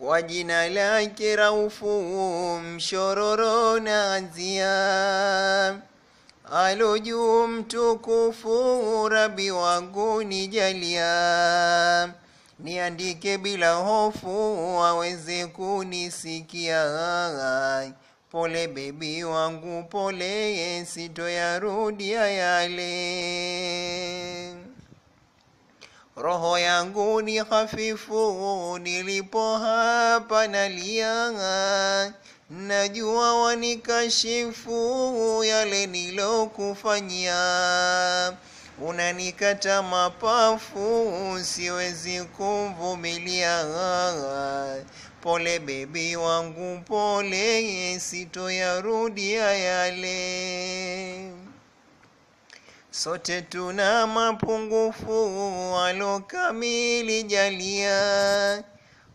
Kwa jina lake Raufu, mshororo na azia, alo mtukufu, Rabi wangu nijalia, niandike bila hofu, waweze kunisikia. Pole bebi wangu, pole, sitoyarudia yale Roho yangu ni hafifu, nilipo hapa nalia, najua wanikashifu yale nilokufanyia. Unanikata mapafu, siwezi kuvumilia. Pole bebi wangu, pole, sitoyarudia yale Sote tuna mapungufu, kamili jalia,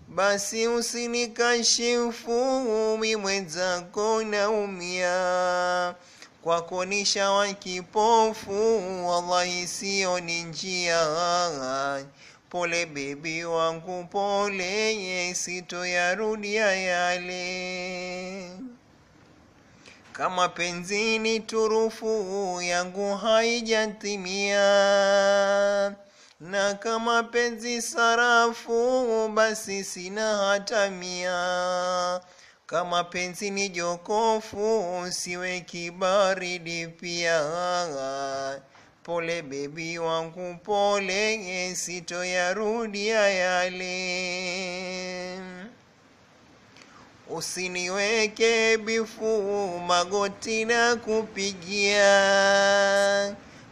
basi usinikashifu, mi mwenzako naumia. Kwako ni shawa kipofu, wallahi ni njia. Pole bebi wangu, pole, yarudia yale kama penzini turufu yangu haijatimia, na kama penzi sarafu, basi sina hata mia. Kama penzi ni jokofu, siwe kibaridi pia. Pole bebi wangu, pole, sitoyarudia yale. Usiniweke bifu magoti na kupigia,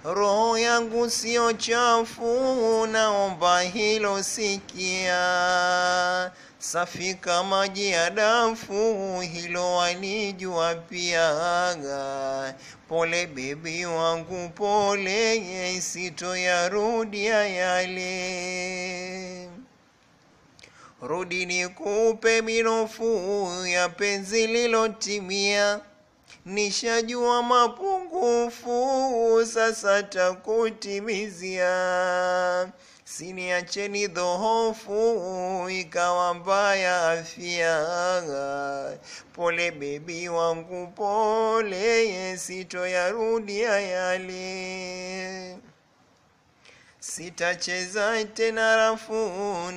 roho yangu sio chafu, naomba hilo sikia. Safi kama jia dafu, hilo walijua pia. Pole bibi wangu pole, sitoyarudia yale rudi nikupe minofu ya penzi lilotimia, nishajua mapungufu, sasa takutimizia. Siniacheni dhohofu, ikawa mbaya afya. Pole bebi wangu, pole, sitoyarudia yale. Sitacheza tena rafu,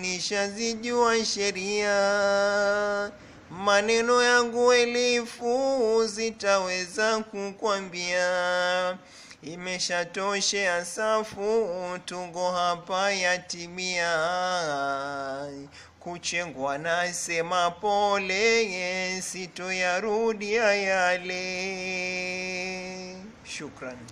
nishazijua sheria. Maneno yangu elifu zitaweza kukwambia. Imeshatoshe asafu, tungo hapa yatimia. Kuchengwa nasema pole, sitoyarudia yale. Shukrani.